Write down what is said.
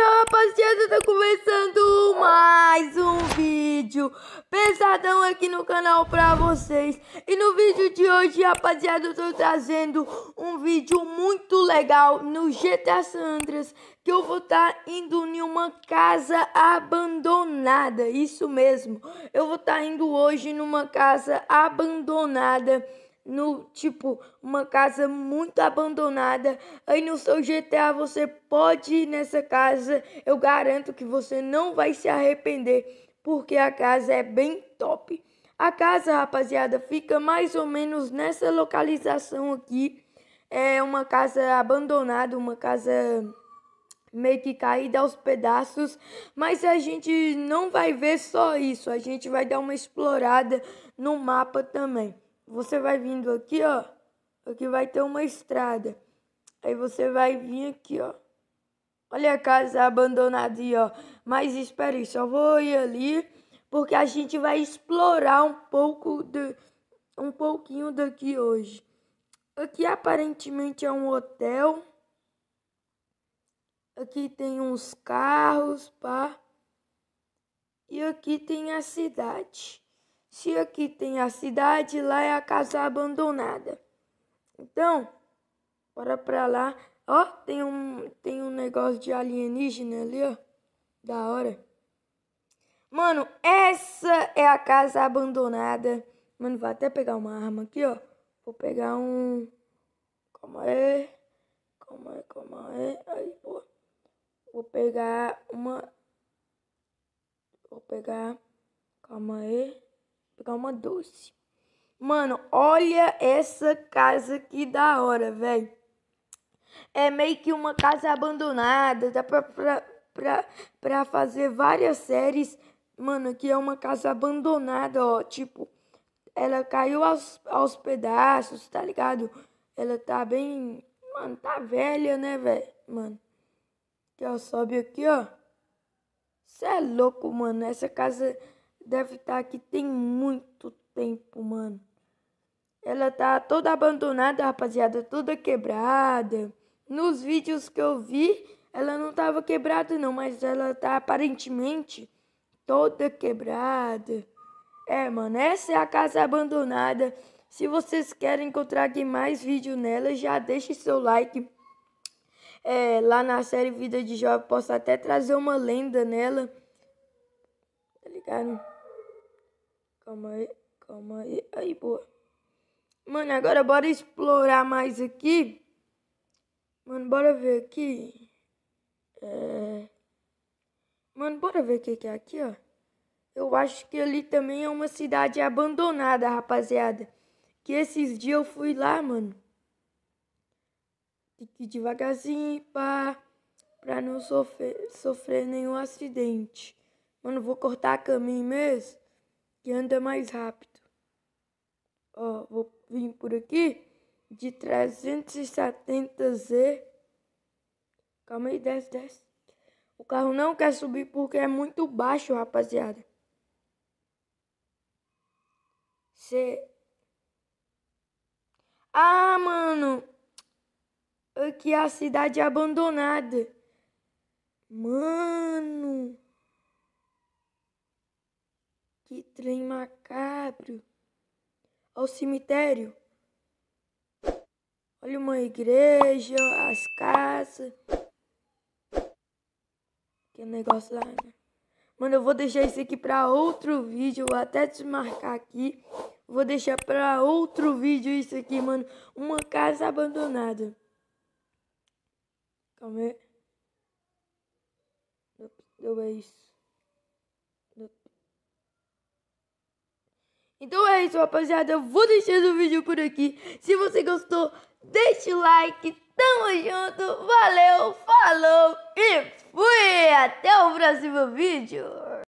aí, rapaziada, tá começando mais um vídeo pesadão aqui no canal pra vocês. E no vídeo de hoje, rapaziada, eu tô trazendo um vídeo muito legal no GTA Sandras que eu vou estar tá indo em uma casa abandonada, isso mesmo. Eu vou estar tá indo hoje numa casa abandonada no tipo uma casa muito abandonada. Aí no seu GTA você pode ir nessa casa. Eu garanto que você não vai se arrepender, porque a casa é bem top. A casa, rapaziada, fica mais ou menos nessa localização aqui. É uma casa abandonada, uma casa meio que caída aos pedaços, mas a gente não vai ver só isso, a gente vai dar uma explorada no mapa também você vai vindo aqui, ó. Aqui vai ter uma estrada. Aí você vai vir aqui, ó. Olha a casa abandonada aí, ó. Mas espere, só vou ir ali, porque a gente vai explorar um pouco de um pouquinho daqui hoje. Aqui aparentemente é um hotel. Aqui tem uns carros, pá. E aqui tem a cidade. Se aqui tem a cidade, lá é a casa abandonada. Então, bora pra lá. Ó, tem um, tem um negócio de alienígena ali, ó. Da hora. Mano, essa é a casa abandonada. Mano, vou até pegar uma arma aqui, ó. Vou pegar um... Calma é? é, é? aí. Calma aí, calma aí. Aí, boa. Vou pegar uma... Vou pegar... Calma aí pegar uma doce. Mano, olha essa casa que da hora, velho. É meio que uma casa abandonada. Dá pra, pra, pra, pra fazer várias séries. Mano, que é uma casa abandonada, ó. Tipo, ela caiu aos, aos pedaços, tá ligado? Ela tá bem. Mano, tá velha, né, velho? Mano. Que ó, sobe aqui, ó. Você é louco, mano. Essa casa deve estar tá aqui tem muito tempo, mano. Ela tá toda abandonada, rapaziada, toda quebrada. Nos vídeos que eu vi, ela não tava quebrada não, mas ela tá aparentemente toda quebrada. É, mano, essa é a casa abandonada. Se vocês querem encontrar aqui mais vídeo nela, já deixe seu like. É, lá na série Vida de Jovem, posso até trazer uma lenda nela. Tá ligado? Calma aí, calma aí. Aí, boa. Mano, agora bora explorar mais aqui. Mano, bora ver aqui. É... Mano, bora ver o que, que é aqui, ó. Eu acho que ali também é uma cidade abandonada, rapaziada. Que esses dias eu fui lá, mano. Tem que ir devagarzinho pra, pra não sofrer, sofrer nenhum acidente. Mano, vou cortar caminho mesmo que anda mais rápido. Ó, vou vir por aqui de 370Z. Calma aí, desce, desce. O carro não quer subir porque é muito baixo, rapaziada. C. Ah, mano! Aqui é a cidade abandonada. Mano! Que trem macabro! Ao cemitério! Olha uma igreja, as casas. Que negócio lá, né? Mano, eu vou deixar isso aqui pra outro vídeo. Vou até desmarcar aqui. Vou deixar pra outro vídeo isso aqui, mano. Uma casa abandonada. Calma aí. Deu, deu é isso. Então é isso, rapaziada. Eu vou deixando o vídeo por aqui. Se você gostou, deixa o like. Tamo junto. Valeu, falou e fui. Até o próximo vídeo.